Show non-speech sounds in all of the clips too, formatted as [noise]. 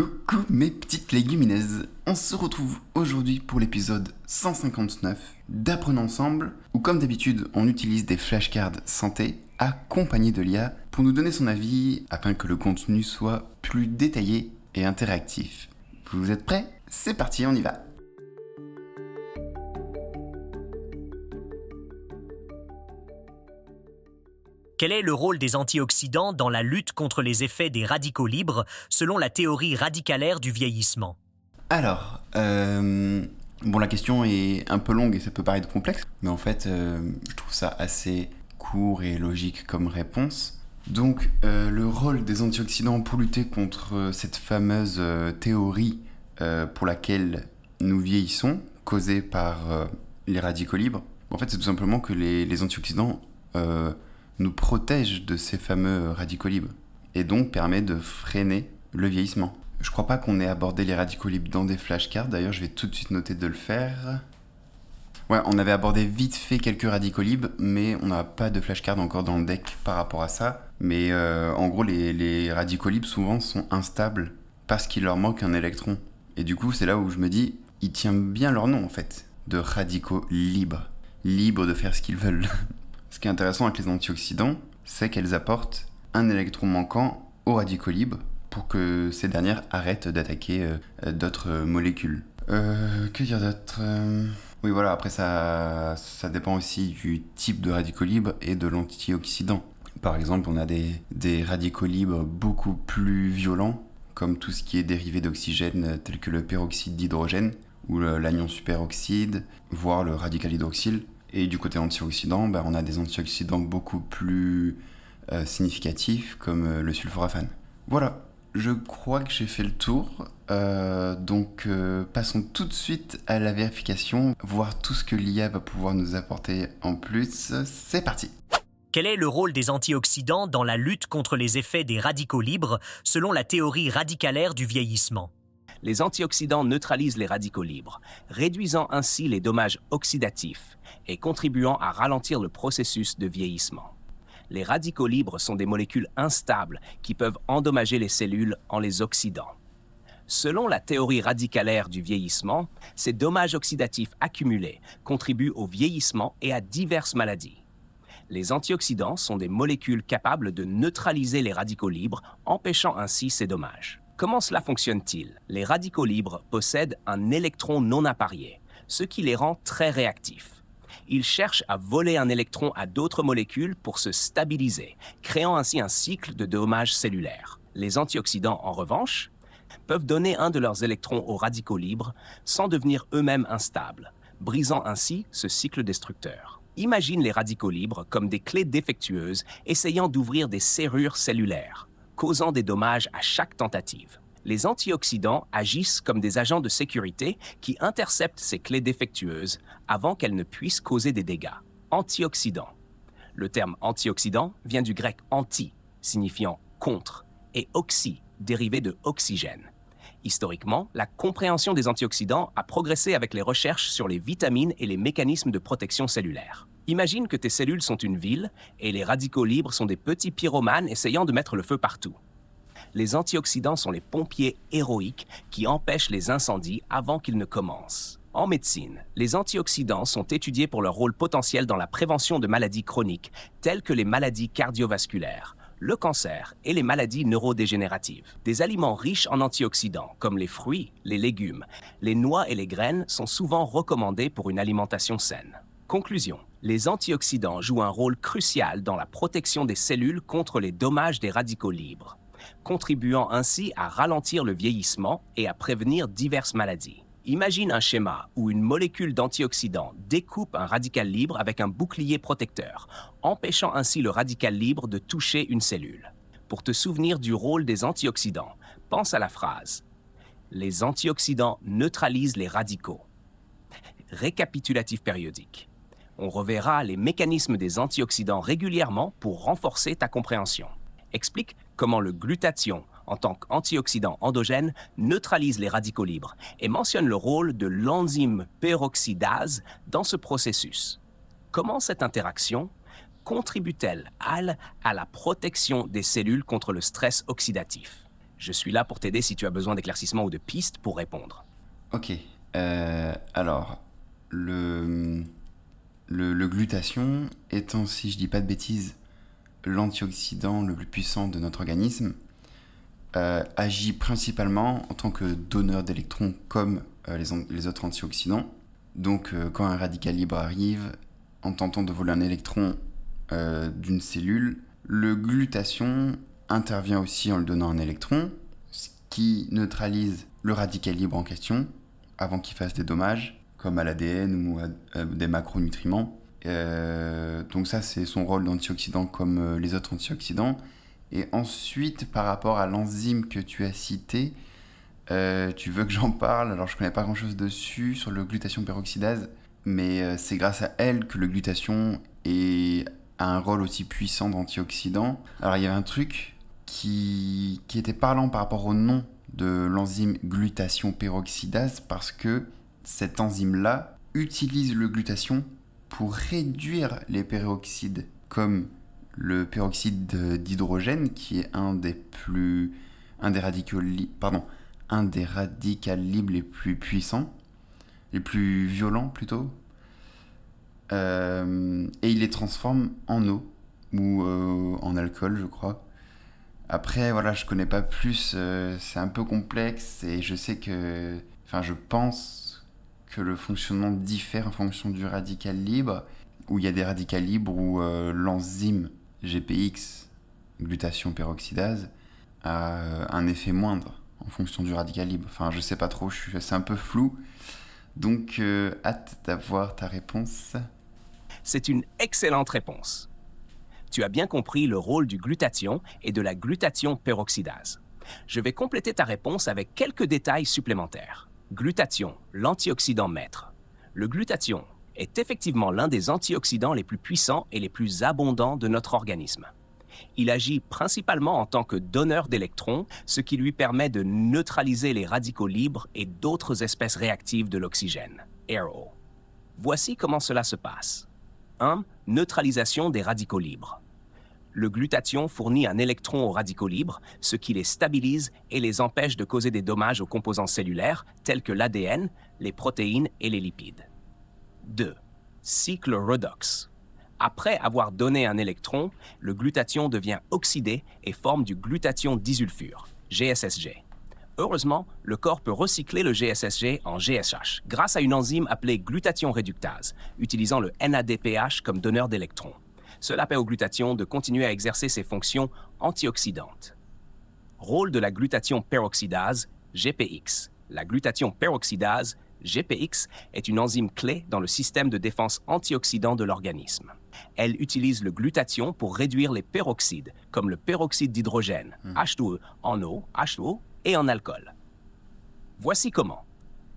Coucou mes petites légumineuses On se retrouve aujourd'hui pour l'épisode 159 d'Apprenons ensemble, où comme d'habitude on utilise des flashcards santé accompagnés de l'IA pour nous donner son avis afin que le contenu soit plus détaillé et interactif. Vous êtes prêts C'est parti, on y va Quel est le rôle des antioxydants dans la lutte contre les effets des radicaux libres selon la théorie radicalaire du vieillissement Alors, euh, bon, la question est un peu longue et ça peut paraître complexe, mais en fait, euh, je trouve ça assez court et logique comme réponse. Donc, euh, le rôle des antioxydants pour lutter contre cette fameuse théorie pour laquelle nous vieillissons, causée par les radicaux libres, en fait, c'est tout simplement que les, antioxydants nous protège de ces fameux radicaux libres et donc permet de freiner le vieillissement. Je crois pas qu'on ait abordé les radicaux libres dans des flashcards, d'ailleurs je vais tout de suite noter de le faire. Ouais, on avait abordé vite fait quelques radicaux libres, mais on n'a pas de flashcards encore dans le deck par rapport à ça. Mais euh, en gros, les, radicaux libres souvent sont instables parce qu'il leur manque un électron. Et du coup, c'est là où je me dis, ils tiennent bien leur nom en fait, de radicaux libres. Libres de faire ce qu'ils veulent. [laughs] Ce qui est intéressant avec les antioxydants, c'est qu'elles apportent un électron manquant au radicaux pour que ces dernières arrêtent d'attaquer euh, d'autres euh, molécules. Euh, que dire d'autre euh, Oui, voilà, après ça, ça dépend aussi du type de radicolibre et de l'antioxydant. Par exemple, on a des, des radicaux libres beaucoup plus violents, comme tout ce qui est dérivé d'oxygène, tel que le peroxyde d'hydrogène, ou l'anion superoxyde, voire le radical hydroxyle, et du côté antioxydant, bah, on a des antioxydants beaucoup plus euh, significatifs comme euh, le sulforaphane. Voilà, je crois que j'ai fait le tour. Euh, donc passons tout de suite à la vérification, voir tout ce que l'IA va pouvoir nous apporter en plus. C'est parti quel est le rôle des antioxydants dans la lutte contre les effets des radicaux libres selon la théorie radicalaire du vieillissement Les antioxydants neutralisent les radicaux libres, réduisant ainsi les dommages oxydatifs, et contribuant à ralentir le processus de vieillissement. Les radicaux libres sont des molécules instables qui peuvent endommager les cellules en les oxydant. Selon la théorie radicalaire du vieillissement, ces dommages oxydatifs accumulés contribuent au vieillissement et à diverses maladies. Les antioxydants sont des molécules capables de neutraliser les radicaux libres, empêchant ainsi ces dommages. Comment cela fonctionne-t-il Les radicaux libres possèdent un électron non apparié, ce qui les rend très réactifs. Ils cherchent à voler un électron à d'autres molécules pour se stabiliser, créant ainsi un cycle de dommages cellulaires. Les antioxydants, en revanche, peuvent donner un de leurs électrons aux radicaux libres sans devenir eux-mêmes instables, brisant ainsi ce cycle destructeur. Imagine les radicaux libres comme des clés défectueuses essayant d'ouvrir des serrures cellulaires, causant des dommages à chaque tentative les antioxydants agissent comme des agents de sécurité qui interceptent ces clés défectueuses avant qu'elles ne puissent causer des dégâts. Antioxydants. Le terme antioxydant vient du grec anti, signifiant contre, et oxy, dérivé de oxygène. Historiquement, la compréhension des antioxydants a progressé avec les recherches sur les vitamines et les mécanismes de protection cellulaire. Imagine que tes cellules sont une ville et les radicaux libres sont des petits pyromanes essayant de mettre le feu partout les antioxydants sont les pompiers héroïques qui empêchent les incendies avant qu'ils ne commencent. En médecine, les antioxydants sont étudiés pour leur rôle potentiel dans la prévention de maladies chroniques, telles que les maladies cardiovasculaires, le cancer et les maladies neurodégénératives. Des aliments riches en antioxydants, comme les fruits, les légumes, les noix et les graines, sont souvent recommandés pour une alimentation saine. Conclusion. Les antioxydants jouent un rôle crucial dans la protection des cellules contre les dommages des radicaux libres contribuant ainsi à ralentir le vieillissement et à prévenir diverses maladies. Imagine un schéma où une molécule d'antioxydant découpe un radical libre avec un bouclier protecteur, empêchant ainsi le radical libre de toucher une cellule. Pour te souvenir du rôle des antioxydants, pense à la phrase Les antioxydants neutralisent les radicaux. Récapitulatif périodique. On reverra les mécanismes des antioxydants régulièrement pour renforcer ta compréhension explique comment le glutathion, en tant qu'antioxydant endogène, neutralise les radicaux libres et mentionne le rôle de l'enzyme peroxydase dans ce processus. Comment cette interaction contribue-t-elle à la protection des cellules contre le stress oxydatif Je suis là pour t'aider si tu as besoin d'éclaircissements ou de pistes pour répondre. Ok. Euh, alors, le, le, glutathion étant, si je dis pas de bêtises, l'antioxydant le plus puissant de notre organisme, euh, agit principalement en tant que donneur d'électrons comme euh, les, autres antioxydants. Donc euh, quand un radical libre arrive, en tentant de voler un électron d'une cellule, le glutation intervient aussi en le donnant un électron, ce qui neutralise le radical libre en question avant qu'il fasse des dommages, comme à l'ADN ou à des macronutriments. Euh, donc ça, c'est son rôle d'antioxydant comme euh, les autres antioxydants. Et ensuite, par rapport à l'enzyme que tu as cité euh, tu veux que j'en parle Alors, je connais pas grand-chose dessus sur le glutation peroxydase, mais c'est grâce à elle que le glutation est, a un rôle aussi puissant d'antioxydant. Alors, il y avait un truc qui, était parlant par rapport au nom de l'enzyme glutation peroxydase parce que cette enzyme-là utilise le glutation pour réduire les peroxydes comme le peroxyde d'hydrogène qui est un des plus un des radicaux pardon un des radicaux libres les plus puissants les plus violents plutôt euh, et il les transforme en eau ou euh, en alcool je crois après voilà je connais pas plus euh, c'est un peu complexe et je sais que enfin je pense que le fonctionnement diffère en fonction du radical libre, où il y a des radicaux libres où euh, l'enzyme GPX, glutation peroxydase, a euh, un effet moindre en fonction du radical libre. Enfin, je sais pas trop, c'est un peu flou. Donc, euh, hâte d'avoir ta réponse. C'est une excellente réponse. Tu as bien compris le rôle du glutathion et de la glutathion peroxydase. Je vais compléter ta réponse avec quelques détails supplémentaires. Glutathion, l'antioxydant maître. Le glutathion est effectivement l'un des antioxydants les plus puissants et les plus abondants de notre organisme. Il agit principalement en tant que donneur d'électrons, ce qui lui permet de neutraliser les radicaux libres et d'autres espèces réactives de l'oxygène, Aero. Voici comment cela se passe. 1. Neutralisation des radicaux libres. Le glutathion fournit un électron aux radicaux libres, ce qui les stabilise et les empêche de causer des dommages aux composants cellulaires tels que l'ADN, les protéines et les lipides. 2. Cycle redox. Après avoir donné un électron, le glutathion devient oxydé et forme du glutathion disulfure, GSSG. Heureusement, le corps peut recycler le GSSG en GSH grâce à une enzyme appelée glutathion réductase, utilisant le NADPH comme donneur d'électrons. Cela permet au glutathion de continuer à exercer ses fonctions antioxydantes. Rôle de la glutathion peroxydase, GPX. La glutathion peroxydase, GPX, est une enzyme clé dans le système de défense antioxydant de l'organisme. Elle utilise le glutathion pour réduire les peroxydes, comme le peroxyde d'hydrogène, H2E, hmm. en eau, H2O et en alcool. Voici comment.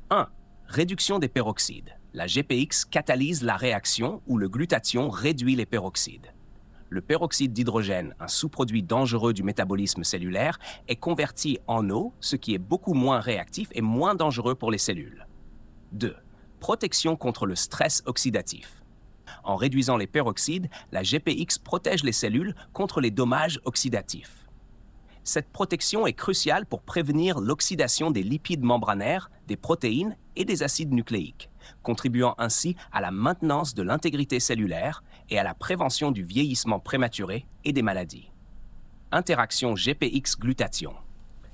1. Réduction des peroxydes. La GPX catalyse la réaction où le glutathion réduit les peroxydes. Le peroxyde d'hydrogène, un sous-produit dangereux du métabolisme cellulaire, est converti en eau, ce qui est beaucoup moins réactif et moins dangereux pour les cellules. 2. Protection contre le stress oxydatif. En réduisant les peroxydes, la GPX protège les cellules contre les dommages oxydatifs. Cette protection est cruciale pour prévenir l'oxydation des lipides membranaires, des protéines et des acides nucléiques contribuant ainsi à la maintenance de l'intégrité cellulaire et à la prévention du vieillissement prématuré et des maladies. Interaction GPX-glutathion.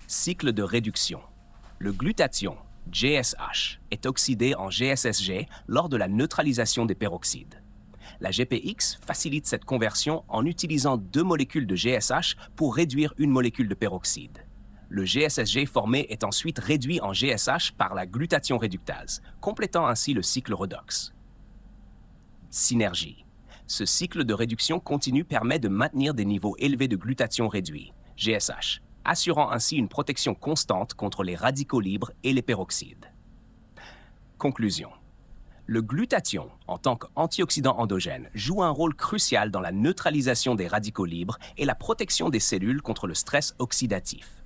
Cycle de réduction. Le glutathion, GSH, est oxydé en GSSG lors de la neutralisation des peroxydes. La GPX facilite cette conversion en utilisant deux molécules de GSH pour réduire une molécule de peroxyde. Le GSSG formé est ensuite réduit en GSH par la glutathion réductase, complétant ainsi le cycle redox. Synergie. Ce cycle de réduction continue permet de maintenir des niveaux élevés de glutathion réduit, GSH, assurant ainsi une protection constante contre les radicaux libres et les peroxydes. Conclusion. Le glutathion, en tant qu'antioxydant endogène, joue un rôle crucial dans la neutralisation des radicaux libres et la protection des cellules contre le stress oxydatif.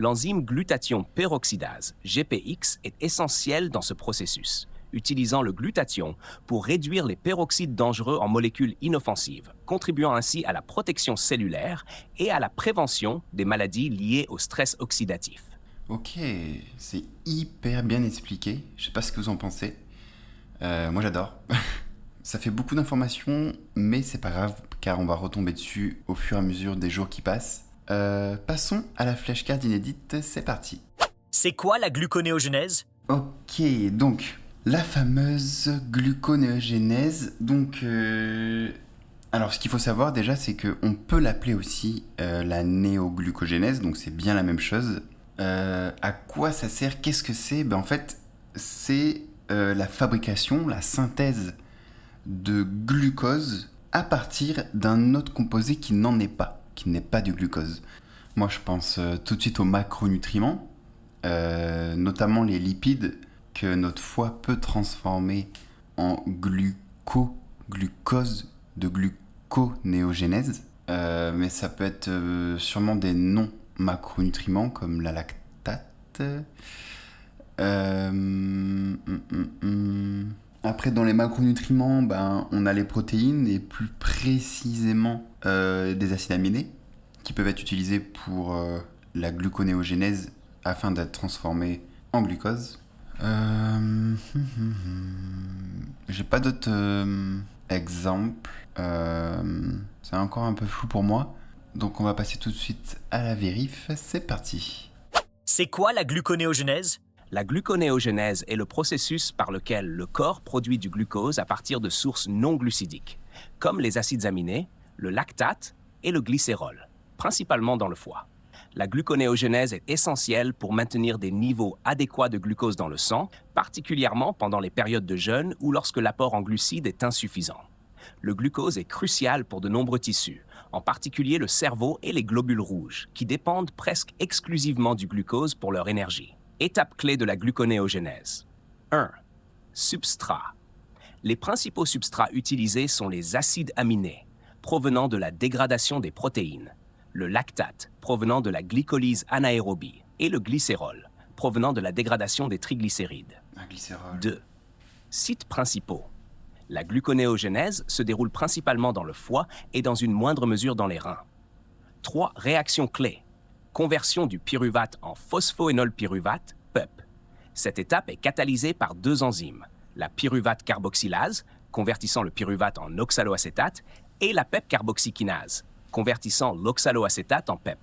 L'enzyme glutathion peroxydase, GPX, est essentielle dans ce processus, utilisant le glutathion pour réduire les peroxydes dangereux en molécules inoffensives, contribuant ainsi à la protection cellulaire et à la prévention des maladies liées au stress oxydatif. Ok, c'est hyper bien expliqué. Je sais pas ce que vous en pensez. Euh, moi j'adore. [laughs] Ça fait beaucoup d'informations, mais c'est pas grave car on va retomber dessus au fur et à mesure des jours qui passent. Euh, passons à la flashcard inédite, c'est parti. C'est quoi la gluconéogenèse Ok, donc la fameuse gluconéogenèse. Donc, euh, alors ce qu'il faut savoir déjà, c'est qu'on peut l'appeler aussi euh, la néoglucogénèse, donc c'est bien la même chose. à quoi ça sert Qu'est-ce que c'est ben, En fait, c'est la fabrication, la synthèse de glucose à partir d'un autre composé qui n'en est pas qui n'est pas du glucose. Moi, je pense euh, tout de suite aux macronutriments, euh, notamment les lipides que notre foie peut transformer en gluco, glucose de gluconéogénèse. Euh, mais ça peut être sûrement des non macronutriments comme la lactate. Hum, hum, hum, après, dans les macronutriments, ben, on a les protéines et plus précisément euh, des acides aminés qui peuvent être utilisés pour euh, la gluconéogenèse afin d'être transformés en glucose. Euh, [laughs] j'ai pas d'autres exemples. C'est encore un peu flou pour moi. Donc on va passer tout de suite à la vérif. C'est parti. C'est quoi la gluconéogenèse la gluconéogenèse est le processus par lequel le corps produit du glucose à partir de sources non glucidiques, comme les acides aminés, le lactate et le glycérol, principalement dans le foie. La gluconéogenèse est essentielle pour maintenir des niveaux adéquats de glucose dans le sang, particulièrement pendant les périodes de jeûne ou lorsque l'apport en glucides est insuffisant. Le glucose est crucial pour de nombreux tissus, en particulier le cerveau et les globules rouges, qui dépendent presque exclusivement du glucose pour leur énergie. Étape clé de la gluconéogenèse. 1. Substrat. Les principaux substrats utilisés sont les acides aminés, provenant de la dégradation des protéines, le lactate, provenant de la glycolyse anaérobie, et le glycérol, provenant de la dégradation des triglycérides. 2. Sites principaux. La gluconéogenèse se déroule principalement dans le foie et dans une moindre mesure dans les reins. 3. réactions clés conversion du pyruvate en phosphoénolpyruvate, PEP. Cette étape est catalysée par deux enzymes, la pyruvate carboxylase, convertissant le pyruvate en oxaloacétate, et la PEP carboxykinase, convertissant l'oxaloacétate en PEP.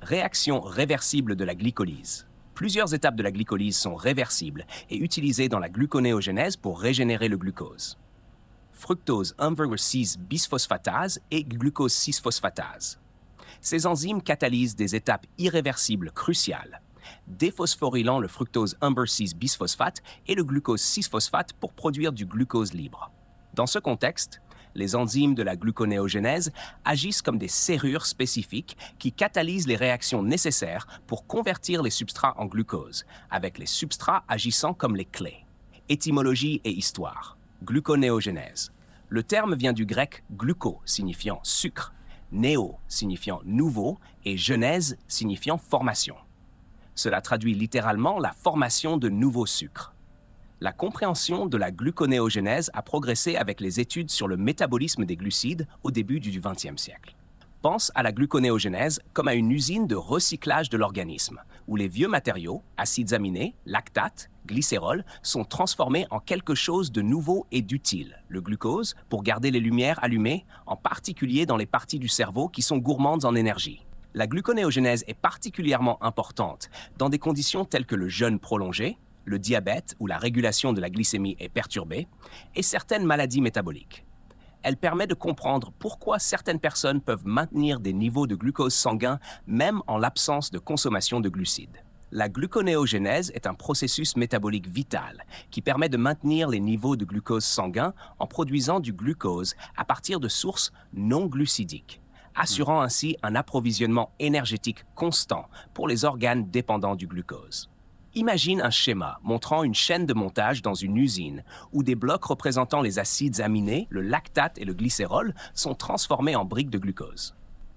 Réaction réversible de la glycolyse. Plusieurs étapes de la glycolyse sont réversibles et utilisées dans la gluconéogenèse pour régénérer le glucose. Fructose 1,6 bisphosphatase et glucose 6-phosphatase ces enzymes catalysent des étapes irréversibles cruciales, déphosphorylant le fructose umber 6 bisphosphate et le glucose 6-phosphate pour produire du glucose libre. Dans ce contexte, les enzymes de la gluconéogenèse agissent comme des serrures spécifiques qui catalysent les réactions nécessaires pour convertir les substrats en glucose, avec les substrats agissant comme les clés. Étymologie et histoire. Gluconéogenèse. Le terme vient du grec gluco, signifiant sucre, néo signifiant nouveau et genèse signifiant formation. Cela traduit littéralement la formation de nouveaux sucres. La compréhension de la gluconéogenèse a progressé avec les études sur le métabolisme des glucides au début du XXe siècle pense à la gluconéogenèse comme à une usine de recyclage de l'organisme, où les vieux matériaux, acides aminés, lactates, glycérol, sont transformés en quelque chose de nouveau et d'utile, le glucose, pour garder les lumières allumées, en particulier dans les parties du cerveau qui sont gourmandes en énergie. La gluconéogenèse est particulièrement importante dans des conditions telles que le jeûne prolongé, le diabète où la régulation de la glycémie est perturbée, et certaines maladies métaboliques. Elle permet de comprendre pourquoi certaines personnes peuvent maintenir des niveaux de glucose sanguin même en l'absence de consommation de glucides. La gluconéogenèse est un processus métabolique vital qui permet de maintenir les niveaux de glucose sanguin en produisant du glucose à partir de sources non glucidiques, assurant ainsi un approvisionnement énergétique constant pour les organes dépendants du glucose. Imagine un schéma montrant une chaîne de montage dans une usine où des blocs représentant les acides aminés, le lactate et le glycérol sont transformés en briques de glucose.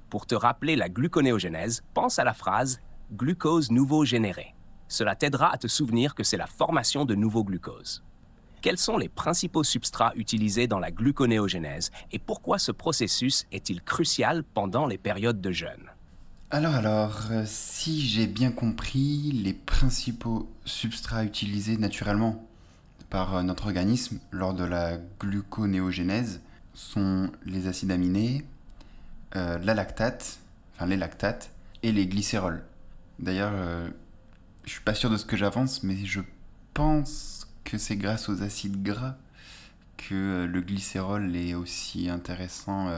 Pour te rappeler la gluconéogenèse, pense à la phrase glucose nouveau généré. Cela t'aidera à te souvenir que c'est la formation de nouveaux glucoses. Quels sont les principaux substrats utilisés dans la gluconéogenèse et pourquoi ce processus est-il crucial pendant les périodes de jeûne alors alors, euh, si j'ai bien compris, les principaux substrats utilisés naturellement par euh, notre organisme lors de la gluconéogénèse sont les acides aminés, euh, la lactate, enfin les lactates, et les glycérols. D'ailleurs, je je suis pas sûr de ce que j'avance, mais je pense que c'est grâce aux acides gras que le glycérol est aussi intéressant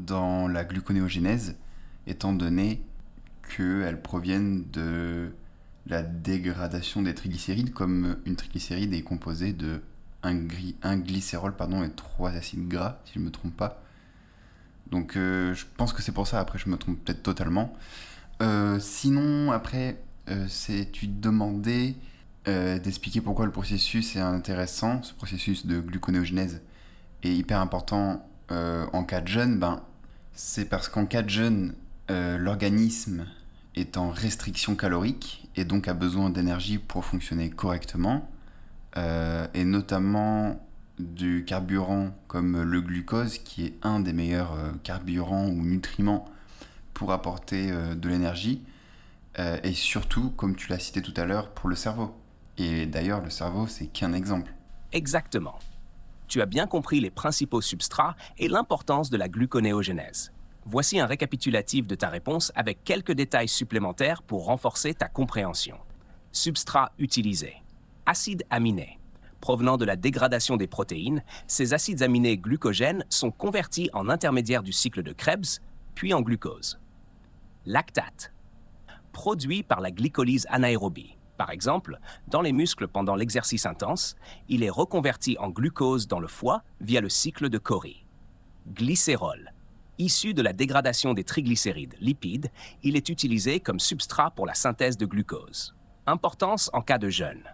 dans la gluconéogénèse étant donné qu'elles proviennent de la dégradation des triglycérides, comme une triglycéride est composée de un, glycérol pardon, et trois acides gras, si je ne me trompe pas. Donc euh, je pense que c'est pour ça, après je me trompe peut-être totalement. Euh, sinon, après, euh, c'est tu demandais d'expliquer pourquoi le processus est intéressant, ce processus de gluconéogenèse est hyper important en cas de jeûne. Ben, c'est parce qu'en cas de jeûne, euh, l'organisme est en restriction calorique et donc a besoin d'énergie pour fonctionner correctement, euh, et notamment du carburant comme le glucose, qui est un des meilleurs euh, carburants ou nutriments pour apporter de l'énergie, et surtout, comme tu l'as cité tout à l'heure, pour le cerveau. Et d'ailleurs, le cerveau, c'est qu'un exemple. Exactement. Tu as bien compris les principaux substrats et l'importance de la gluconéogenèse. Voici un récapitulatif de ta réponse avec quelques détails supplémentaires pour renforcer ta compréhension. Substrat utilisé. Acide aminé. Provenant de la dégradation des protéines, ces acides aminés glucogènes sont convertis en intermédiaires du cycle de Krebs, puis en glucose. Lactate. Produit par la glycolyse anaérobie. Par exemple, dans les muscles pendant l'exercice intense, il est reconverti en glucose dans le foie via le cycle de Cori. Glycérol Issu de la dégradation des triglycérides lipides, il est utilisé comme substrat pour la synthèse de glucose. Importance en cas de jeûne.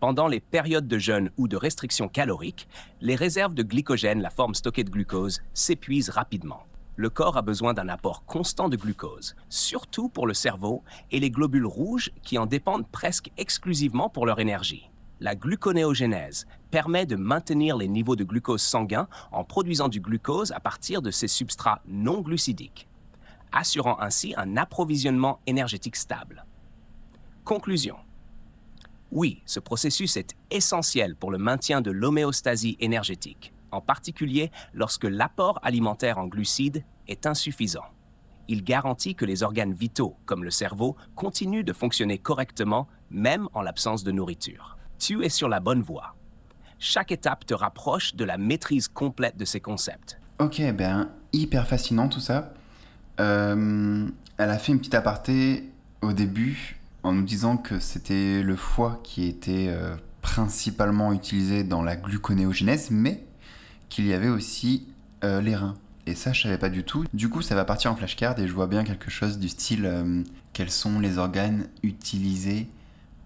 Pendant les périodes de jeûne ou de restriction calorique, les réserves de glycogène, la forme stockée de glucose, s'épuisent rapidement. Le corps a besoin d'un apport constant de glucose, surtout pour le cerveau et les globules rouges qui en dépendent presque exclusivement pour leur énergie. La gluconéogénèse permet de maintenir les niveaux de glucose sanguin en produisant du glucose à partir de ces substrats non glucidiques, assurant ainsi un approvisionnement énergétique stable. Conclusion. Oui, ce processus est essentiel pour le maintien de l'homéostasie énergétique, en particulier lorsque l'apport alimentaire en glucides est insuffisant. Il garantit que les organes vitaux, comme le cerveau, continuent de fonctionner correctement même en l'absence de nourriture. Tu es sur la bonne voie. Chaque étape te rapproche de la maîtrise complète de ces concepts. Ok, ben hyper fascinant tout ça. Euh, elle a fait une petite aparté au début en nous disant que c'était le foie qui était euh, principalement utilisé dans la gluconéogenèse, mais qu'il y avait aussi euh, les reins. Et ça, je savais pas du tout. Du coup, ça va partir en flashcard et je vois bien quelque chose du style quels sont les organes utilisés